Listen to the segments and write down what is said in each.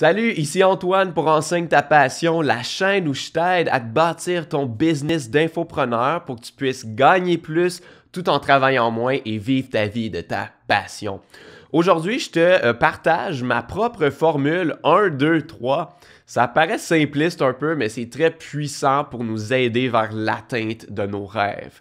Salut, ici Antoine pour Enseigne ta passion, la chaîne où je t'aide à te bâtir ton business d'infopreneur pour que tu puisses gagner plus tout en travaillant moins et vivre ta vie de ta passion. Aujourd'hui, je te euh, partage ma propre formule 1, 2, 3. Ça paraît simpliste un peu, mais c'est très puissant pour nous aider vers l'atteinte de nos rêves.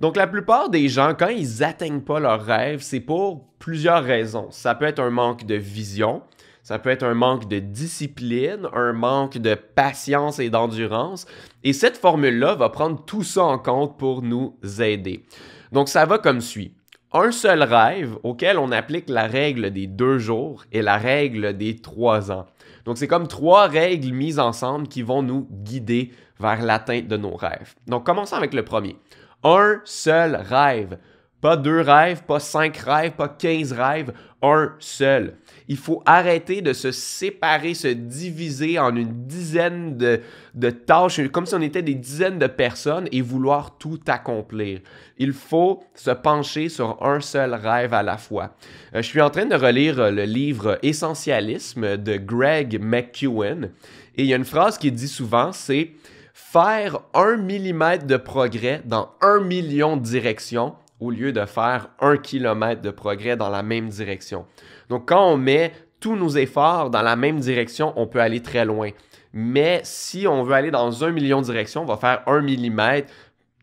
Donc la plupart des gens, quand ils n'atteignent pas leurs rêves, c'est pour plusieurs raisons. Ça peut être un manque de vision, ça peut être un manque de discipline, un manque de patience et d'endurance. Et cette formule-là va prendre tout ça en compte pour nous aider. Donc ça va comme suit. Un seul rêve auquel on applique la règle des deux jours et la règle des trois ans. Donc c'est comme trois règles mises ensemble qui vont nous guider vers l'atteinte de nos rêves. Donc commençons avec le premier. Un seul rêve. Pas deux rêves, pas cinq rêves, pas quinze rêves, un seul. Il faut arrêter de se séparer, se diviser en une dizaine de, tâches, comme si on était des dizaines de personnes et vouloir tout accomplir. Il faut se pencher sur un seul rêve à la fois. Euh, je suis en train de relire euh, le livre Essentialisme de Greg McEwen et il y a une phrase qui dit souvent, c'est faire un millimètre de progrès dans un million de directions au lieu de faire un kilomètre de progrès dans la même direction. Donc, quand on met tous nos efforts dans la même direction, on peut aller très loin. Mais si on veut aller dans un million de directions, on va faire un millimètre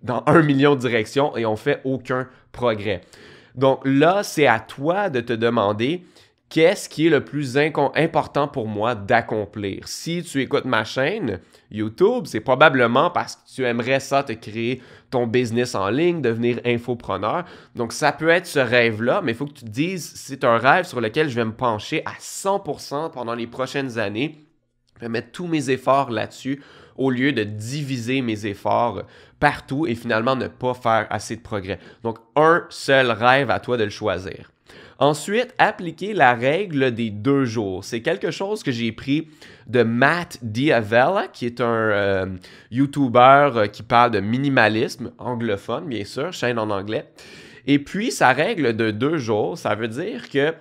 dans un million de directions et on ne fait aucun progrès. Donc là, c'est à toi de te demander qu'est-ce qui est le plus important pour moi d'accomplir. Si tu écoutes ma chaîne YouTube, c'est probablement parce que tu aimerais ça, te créer ton business en ligne, devenir infopreneur. Donc, ça peut être ce rêve-là, mais il faut que tu te dises, c'est un rêve sur lequel je vais me pencher à 100% pendant les prochaines années. Je vais mettre tous mes efforts là-dessus au lieu de diviser mes efforts partout et finalement ne pas faire assez de progrès. Donc, un seul rêve à toi de le choisir. Ensuite, appliquer la règle des deux jours. C'est quelque chose que j'ai pris de Matt Diavella, qui est un youtubeur YouTuber euh, qui parle de minimalisme, anglophone bien sûr, chaîne en anglais. Et puis, sa règle de deux jours, ça veut dire que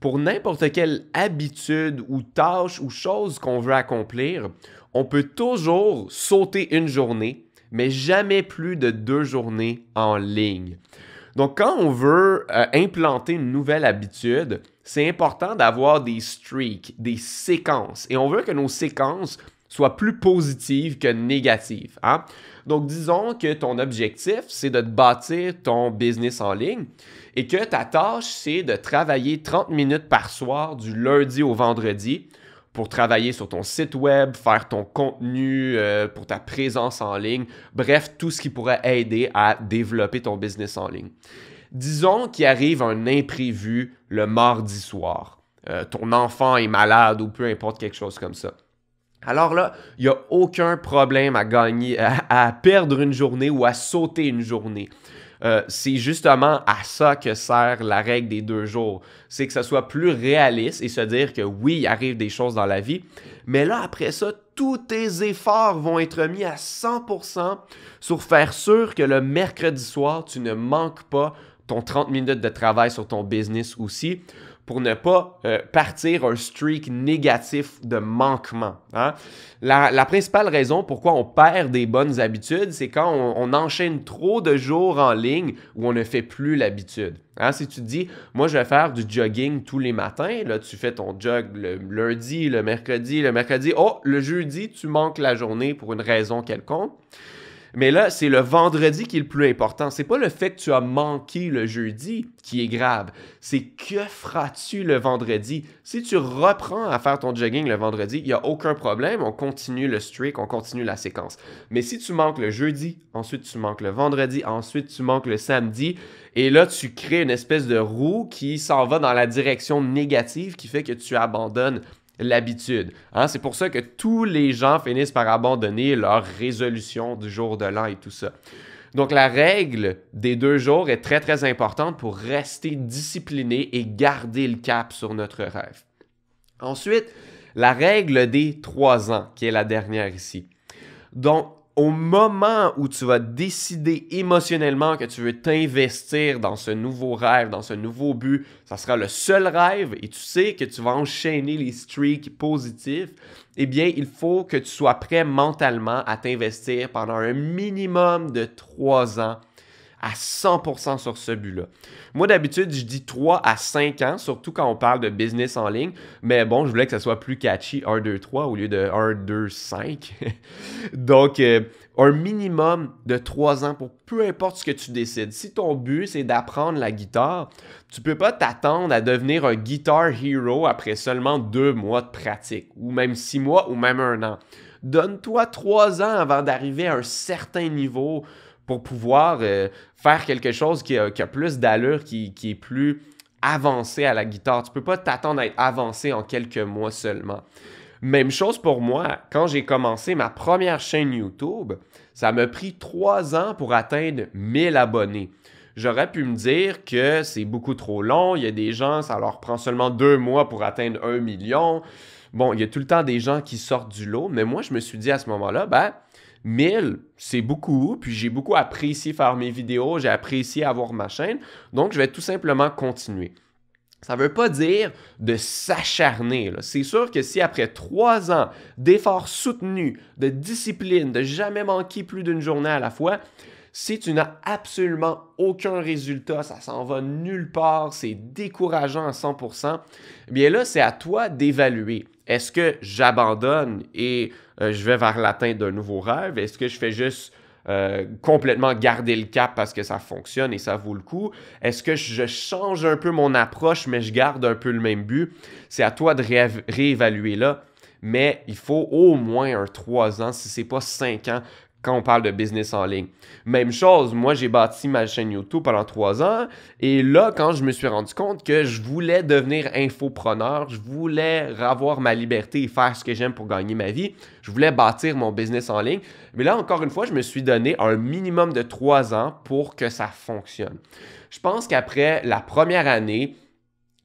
pour n'importe quelle habitude ou tâche ou chose qu'on veut accomplir, on peut toujours sauter une journée, mais jamais plus de deux journées en ligne. Donc, quand on veut euh, implanter une nouvelle habitude, c'est important d'avoir des streaks, des séquences. Et on veut que nos séquences soient plus positives que négatives. Hein. Donc, disons que ton objectif, c'est de bâtir ton business en ligne et que ta tâche, c'est de travailler 30 minutes par soir du lundi au vendredi pour travailler sur ton site web, faire ton contenu, euh, pour ta présence en ligne, bref, tout ce qui pourrait aider à développer ton business en ligne. Disons qu'il arrive un imprévu le mardi soir. Euh, ton enfant est malade ou peu importe quelque chose comme ça. Alors là, il n'y a aucun problème à gagner, à, perdre une journée ou à sauter une journée. Euh, c'est justement à ça que sert la règle des deux jours. C'est que ça soit plus réaliste et se dire que oui, il arrive des choses dans la vie, mais là, après ça, tous tes efforts vont être mis à 100% sur faire sûr que le mercredi soir, tu ne manques pas ton 30 minutes de travail sur ton business aussi, pour ne pas euh, partir un streak négatif de manquement. Hein. La, principale raison pourquoi on perd des bonnes habitudes, c'est quand on, enchaîne trop de jours en ligne où on ne fait plus l'habitude. Hein. Si tu te dis, moi je vais faire du jogging tous les matins, là tu fais ton jog le lundi, le mercredi, le mercredi, oh, le jeudi, tu manques la journée pour une raison quelconque. Mais là, c'est le vendredi qui est le plus important. C'est pas le fait que tu as manqué le jeudi qui est grave. C'est que feras-tu le vendredi? Si tu reprends à faire ton jogging le vendredi, il n'y a aucun problème. On continue le streak, on continue la séquence. Mais si tu manques le jeudi, ensuite tu manques le vendredi, ensuite tu manques le samedi, et là, tu crées une espèce de roue qui s'en va dans la direction négative qui fait que tu abandonnes l'habitude. Hein. C'est pour ça que tous les gens finissent par abandonner leur résolution du jour de l'an et tout ça. Donc la règle des deux jours est très très importante pour rester discipliné et garder le cap sur notre rêve. Ensuite, la règle des trois ans, qui est la dernière ici. Donc au moment où tu vas décider émotionnellement que tu veux t'investir dans ce nouveau rêve, dans ce nouveau but, ça sera le seul rêve et tu sais que tu vas enchaîner les streaks positifs, eh bien, il faut que tu sois prêt mentalement à t'investir pendant un minimum de trois ans à 100% sur ce but-là. Moi, d'habitude, je dis 3 à 5 ans, surtout quand on parle de business en ligne, mais bon, je voulais que ça soit plus catchy, 1, 2, 3 au lieu de 1, 2, 5. Donc, euh, un minimum de 3 ans pour peu importe ce que tu décides. Si ton but, c'est d'apprendre la guitare, tu ne peux pas t'attendre à devenir un guitar hero après seulement 2 mois de pratique, ou même 6 mois, ou même un an. Donne-toi 3 ans avant d'arriver à un certain niveau pour pouvoir euh, faire quelque chose qui a, plus d'allure, qui, est plus avancé à la guitare. Tu peux pas t'attendre à être avancé en quelques mois seulement. Même chose pour moi, quand j'ai commencé ma première chaîne YouTube, ça m'a pris trois ans pour atteindre 1000 abonnés. J'aurais pu me dire que c'est beaucoup trop long, il y a des gens, ça leur prend seulement deux mois pour atteindre un million. Bon, il y a tout le temps des gens qui sortent du lot, mais moi je me suis dit à ce moment-là, ben, 1000, c'est beaucoup, puis j'ai beaucoup apprécié faire mes vidéos, j'ai apprécié avoir ma chaîne, donc je vais tout simplement continuer. Ça ne veut pas dire de s'acharner. C'est sûr que si après trois ans d'efforts soutenus, de discipline, de jamais manquer plus d'une journée à la fois, si tu n'as absolument aucun résultat, ça s'en va nulle part, c'est décourageant à 100%, eh bien là, c'est à toi d'évaluer. Est-ce que j'abandonne et euh, je vais vers l'atteinte d'un nouveau rêve? Est-ce que je fais juste euh, complètement garder le cap parce que ça fonctionne et ça vaut le coup? Est-ce que je change un peu mon approche, mais je garde un peu le même but? C'est à toi de réévaluer là. Mais il faut au moins un 3 ans, si ce n'est pas 5 ans, quand on parle de business en ligne. Même chose, moi j'ai bâti ma chaîne YouTube pendant trois ans et là, quand je me suis rendu compte que je voulais devenir infopreneur, je voulais avoir ma liberté et faire ce que j'aime pour gagner ma vie, je voulais bâtir mon business en ligne. Mais là, encore une fois, je me suis donné un minimum de trois ans pour que ça fonctionne. Je pense qu'après la première année,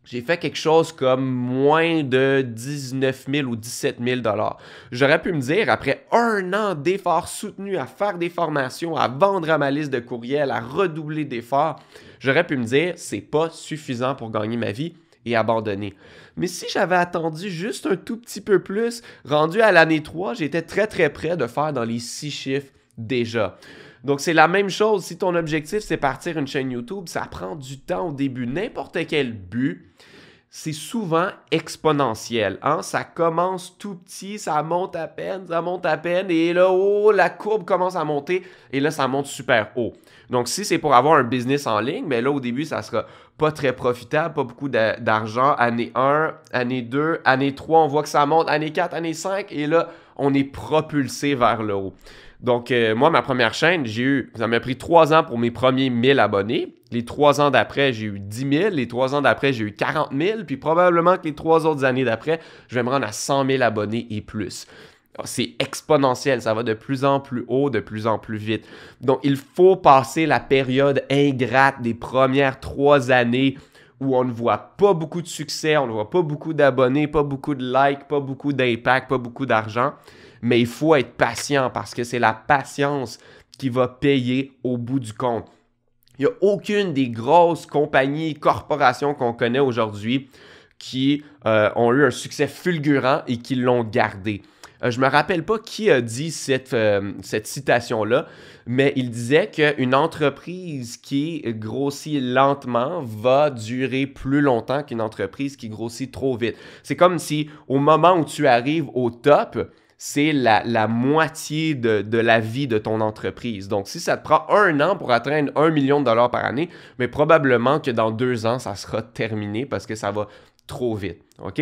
j'ai fait quelque chose comme moins de 19 000 ou 17 000 dollars. J'aurais pu me dire, après un an d'efforts soutenus à faire des formations, à vendre à ma liste de courriels, à redoubler d'efforts, j'aurais pu me dire, c'est pas suffisant pour gagner ma vie et abandonner. Mais si j'avais attendu juste un tout petit peu plus, rendu à l'année 3, j'étais très très près de faire dans les 6 chiffres déjà. Donc, c'est la même chose. Si ton objectif, c'est partir une chaîne YouTube, ça prend du temps au début. N'importe quel but, c'est souvent exponentiel. Hein? Ça commence tout petit, ça monte à peine, ça monte à peine, et là, oh, la courbe commence à monter, et là, ça monte super haut. Donc, si c'est pour avoir un business en ligne, mais ben là, au début, ça sera pas très profitable, pas beaucoup d'argent. Année 1, année 2, année 3, on voit que ça monte, année 4, année 5, et là, on est propulsé vers le haut. Donc, euh, moi, ma première chaîne, j'ai eu, ça m'a pris trois ans pour mes premiers 1000 abonnés. Les trois ans d'après, j'ai eu 10 000. Les trois ans d'après, j'ai eu 40 000. Puis probablement que les trois autres années d'après, je vais me rendre à 100 000 abonnés et plus. Ah, c'est exponentiel, ça va de plus en plus haut, de plus en plus vite. Donc, il faut passer la période ingrate des premières trois années où on ne voit pas beaucoup de succès, on ne voit pas beaucoup d'abonnés, pas beaucoup de likes, pas beaucoup d'impact, pas beaucoup d'argent mais il faut être patient parce que c'est la patience qui va payer au bout du compte. Il n'y a aucune des grosses compagnies, corporations qu'on connaît aujourd'hui qui euh, ont eu un succès fulgurant et qui l'ont gardé. Euh, je ne me rappelle pas qui a dit euh, cette citation-là, mais il disait qu'une entreprise qui grossit lentement va durer plus longtemps qu'une entreprise qui grossit trop vite. C'est comme si au moment où tu arrives au top, c'est la, moitié de, de, la vie de ton entreprise. Donc, si ça te prend un an pour atteindre un million de dollars par année, mais probablement que dans deux ans, ça sera terminé parce que ça va trop vite. OK?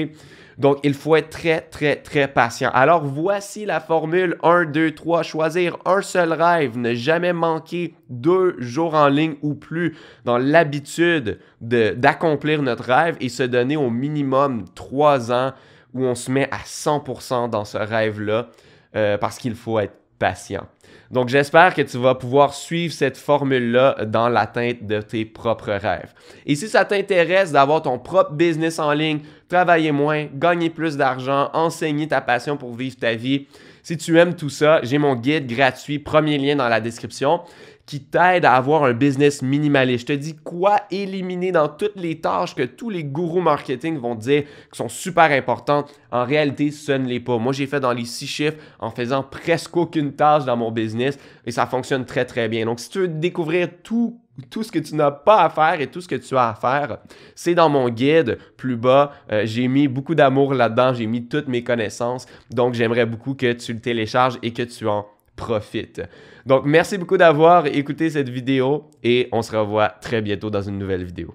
Donc, il faut être très, très, très patient. Alors, voici la formule 1, 2, 3. Choisir un seul rêve, ne jamais manquer deux jours en ligne ou plus dans l'habitude d'accomplir notre rêve et se donner au minimum trois ans où on se met à 100% dans ce rêve-là euh, parce qu'il faut être patient. Donc j'espère que tu vas pouvoir suivre cette formule-là dans l'atteinte de tes propres rêves. Et si ça t'intéresse d'avoir ton propre business en ligne, travailler moins, gagner plus d'argent, enseigner ta passion pour vivre ta vie, si tu aimes tout ça, j'ai mon guide gratuit, premier lien dans la description qui t'aide à avoir un business minimaliste. Je te dis quoi éliminer dans toutes les tâches que tous les gourous marketing vont dire qui sont super importantes. En réalité, ce ne l'est pas. Moi, j'ai fait dans les six chiffres en faisant presque aucune tâche dans mon business et ça fonctionne très, très bien. Donc, si tu veux découvrir tout tout ce que tu n'as pas à faire et tout ce que tu as à faire, c'est dans mon guide plus bas. Euh, j'ai mis beaucoup d'amour là-dedans, j'ai mis toutes mes connaissances. Donc, j'aimerais beaucoup que tu le télécharges et que tu en profite. Donc, merci beaucoup d'avoir écouté cette vidéo et on se revoit très bientôt dans une nouvelle vidéo.